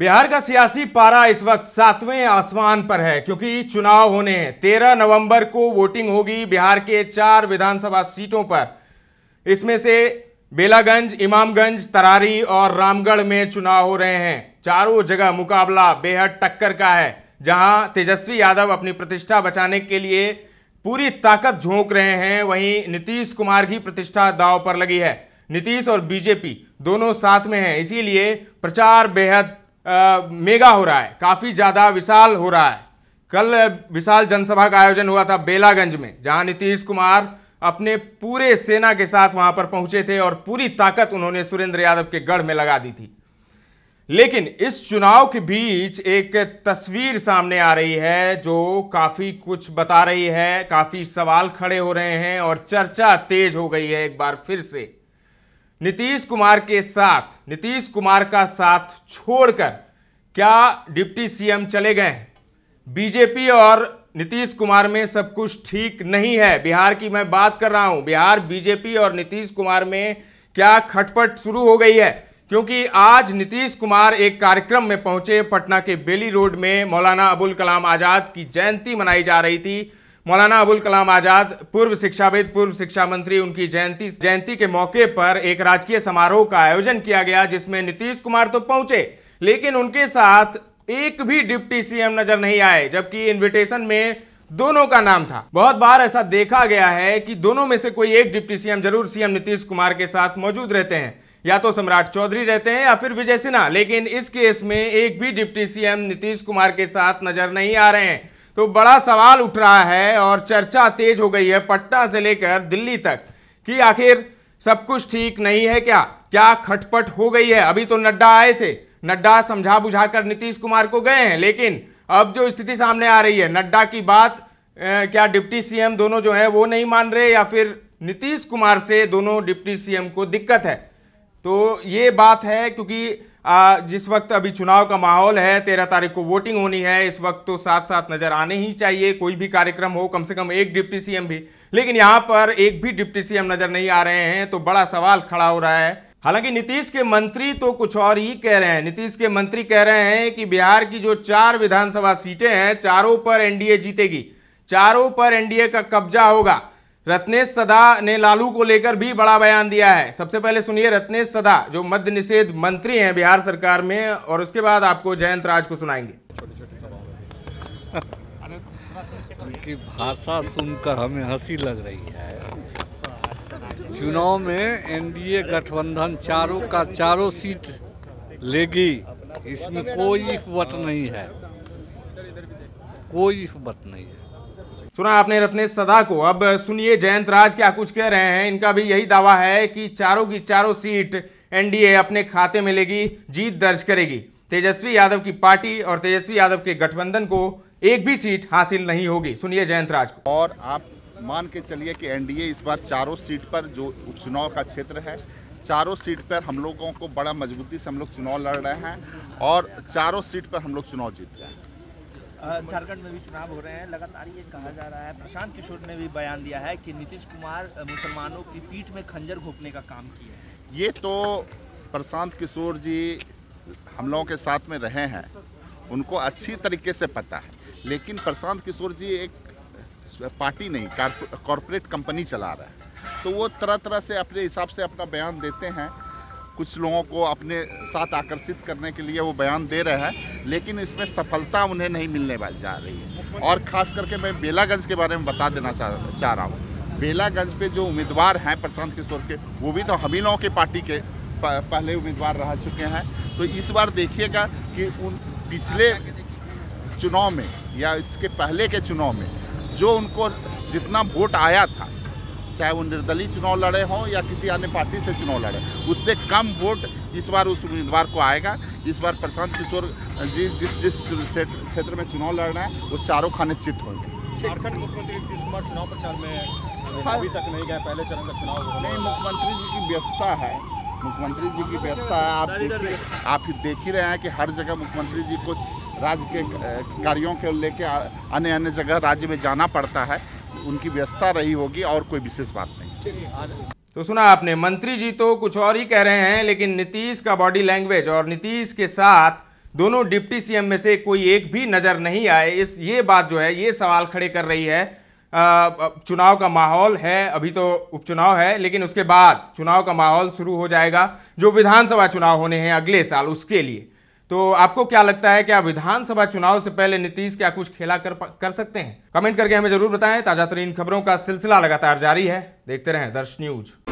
बिहार का सियासी पारा इस वक्त सातवें आसमान पर है क्योंकि चुनाव होने हैं तेरह नवंबर को वोटिंग होगी बिहार के चार विधानसभा सीटों पर इसमें से बेलागंज इमामगंज तरारी और रामगढ़ में चुनाव हो रहे हैं चारों जगह मुकाबला बेहद टक्कर का है जहां तेजस्वी यादव अपनी प्रतिष्ठा बचाने के लिए पूरी ताकत झोंक रहे हैं वहीं नीतीश कुमार की प्रतिष्ठा दाव पर लगी है नीतीश और बीजेपी दोनों साथ में हैं इसीलिए प्रचार बेहद आ, मेगा हो रहा है काफ़ी ज़्यादा विशाल हो रहा है कल विशाल जनसभा का आयोजन हुआ था बेलागंज में जहां नीतीश कुमार अपने पूरे सेना के साथ वहां पर पहुंचे थे और पूरी ताकत उन्होंने सुरेंद्र यादव के गढ़ में लगा दी थी लेकिन इस चुनाव के बीच एक तस्वीर सामने आ रही है जो काफ़ी कुछ बता रही है काफ़ी सवाल खड़े हो रहे हैं और चर्चा तेज हो गई है एक बार फिर से नीतीश कुमार के साथ नीतीश कुमार का साथ छोड़कर क्या डिप्टी सीएम चले गए बीजेपी और नीतीश कुमार में सब कुछ ठीक नहीं है बिहार की मैं बात कर रहा हूं बिहार बीजेपी और नीतीश कुमार में क्या खटपट शुरू हो गई है क्योंकि आज नीतीश कुमार एक कार्यक्रम में पहुंचे पटना के बेली रोड में मौलाना अबुल कलाम आज़ाद की जयंती मनाई जा रही थी मौलाना अबुल कलाम आजाद पूर्व शिक्षाविद पूर्व शिक्षा मंत्री उनकी जयंती जयंती के मौके पर एक राजकीय समारोह का आयोजन किया गया जिसमें नीतीश कुमार तो पहुंचे लेकिन उनके साथ एक भी डिप्टी सीएम नजर नहीं आए जबकि इनविटेशन में दोनों का नाम था बहुत बार ऐसा देखा गया है कि दोनों में से कोई एक डिप्टी सीएम जरूर सीएम नीतीश कुमार के साथ मौजूद रहते हैं या तो सम्राट चौधरी रहते हैं या फिर विजय सिन्हा लेकिन इस केस में एक भी डिप्टी सीएम नीतीश कुमार के साथ नजर नहीं आ रहे हैं तो बड़ा सवाल उठ रहा है और चर्चा तेज हो गई है पटना से लेकर दिल्ली तक कि आखिर सब कुछ ठीक नहीं है क्या क्या खटपट हो गई है अभी तो नड्डा आए थे नड्डा समझा बुझा कर नीतीश कुमार को गए हैं लेकिन अब जो स्थिति सामने आ रही है नड्डा की बात ए, क्या डिप्टी सीएम दोनों जो है वो नहीं मान रहे या फिर नीतीश कुमार से दोनों डिप्टी सीएम को दिक्कत है तो ये बात है क्योंकि जिस वक्त अभी चुनाव का माहौल है तेरह तारीख को वोटिंग होनी है इस वक्त तो साथ साथ नज़र आने ही चाहिए कोई भी कार्यक्रम हो कम से कम एक डिप्टी सीएम भी लेकिन यहाँ पर एक भी डिप्टी सीएम नज़र नहीं आ रहे हैं तो बड़ा सवाल खड़ा हो रहा है हालांकि नीतीश के मंत्री तो कुछ और ही कह रहे हैं नीतीश के मंत्री कह रहे हैं कि बिहार की जो चार विधानसभा सीटें हैं चारों पर एनडीए जीतेगी चारों पर एनडीए का कब्जा होगा रत्नेश सदा ने लालू को लेकर भी बड़ा बयान दिया है सबसे पहले सुनिए रत्नेश सदा जो मद्य निषेध मंत्री हैं बिहार सरकार में और उसके बाद आपको जयंत राज को सुनाएंगे उनकी भाषा सुनकर हमें हंसी लग रही है चुनाव में एनडीए गठबंधन चारों का चारों सीट लेगी इसमें कोई इफ वट नहीं है कोई इफ वट नहीं है सुना आपने रत्नेश सदा को अब सुनिए जयंत राज क्या कुछ कह रहे हैं इनका भी यही दावा है कि चारों की चारों सीट एनडीए अपने खाते में लेगी जीत दर्ज करेगी तेजस्वी यादव की पार्टी और तेजस्वी यादव के गठबंधन को एक भी सीट हासिल नहीं होगी सुनिए जयंत राज को और आप मान के चलिए कि एनडीए इस बार चारों सीट पर जो उपचुनाव का क्षेत्र है चारों सीट पर हम लोगों को बड़ा मजबूती से हम लोग चुनाव लड़ रहे हैं और चारों सीट पर हम लोग चुनाव जीत रहे हैं झारखंड में भी चुनाव हो रहे हैं लगातार ये कहा जा रहा है प्रशांत किशोर ने भी बयान दिया है कि नीतीश कुमार मुसलमानों की पीठ में खंजर घोपने का काम किया है ये तो प्रशांत किशोर जी हम लोगों के साथ में रहे हैं उनको अच्छी तरीके से पता है लेकिन प्रशांत किशोर जी एक पार्टी नहीं कॉरपोरेट कंपनी चला रहा है तो वो तरह तरह से अपने हिसाब से अपना बयान देते हैं कुछ लोगों को अपने साथ आकर्षित करने के लिए वो बयान दे रहे हैं लेकिन इसमें सफलता उन्हें नहीं मिलने वाली जा रही है और ख़ास करके मैं बेलागंज के बारे में बता देना चाह चाह रहा हूँ बेलागंज पे जो उम्मीदवार हैं प्रशांत किशोर के वो भी तो हम लोगों के पार्टी के पहले उम्मीदवार रह चुके हैं तो इस बार देखिएगा कि उन पिछले चुनाव में या इसके पहले के चुनाव में जो उनको जितना वोट आया था चाहे वो निर्दलीय चुनाव लड़े हों या किसी अन्य पार्टी से चुनाव लड़े उससे कम वोट इस बार उस उम्मीदवार को आएगा इस बार प्रशांत किशोर जी जिस जिस क्षेत्र में चुनाव लड़ रहे हैं वो चारों खाने चित होंगे झारखंड मुख्यमंत्री नीतीश कुमार चुनाव प्रचार में अभी हाँ। तक नहीं गए पहले चरण का चुनाव नहीं मुख्यमंत्री जी की व्यस्तता है मुख्यमंत्री जी की व्यवस्था है आप देखिए आप देख ही रहे हैं कि हर जगह मुख्यमंत्री जी को राज्य के कार्यों के लेके अन्य अन्य जगह राज्य में जाना पड़ता है उनकी व्यवस्था रही होगी और कोई विशेष बात नहीं तो सुना आपने मंत्री जी तो कुछ और ही कह रहे हैं लेकिन नीतीश का बॉडी लैंग्वेज और नीतीश के साथ दोनों डिप्टी सीएम में से कोई एक भी नज़र नहीं आए इस ये बात जो है ये सवाल खड़े कर रही है चुनाव का माहौल है अभी तो उपचुनाव है लेकिन उसके बाद चुनाव का माहौल शुरू हो जाएगा जो विधानसभा चुनाव होने हैं अगले साल उसके लिए तो आपको क्या लगता है क्या विधानसभा चुनाव से पहले नीतीश क्या कुछ खेला कर कर सकते हैं कमेंट करके हमें जरूर बताएं ताजा तरीन खबरों का सिलसिला लगातार जारी है देखते रहें दर्श न्यूज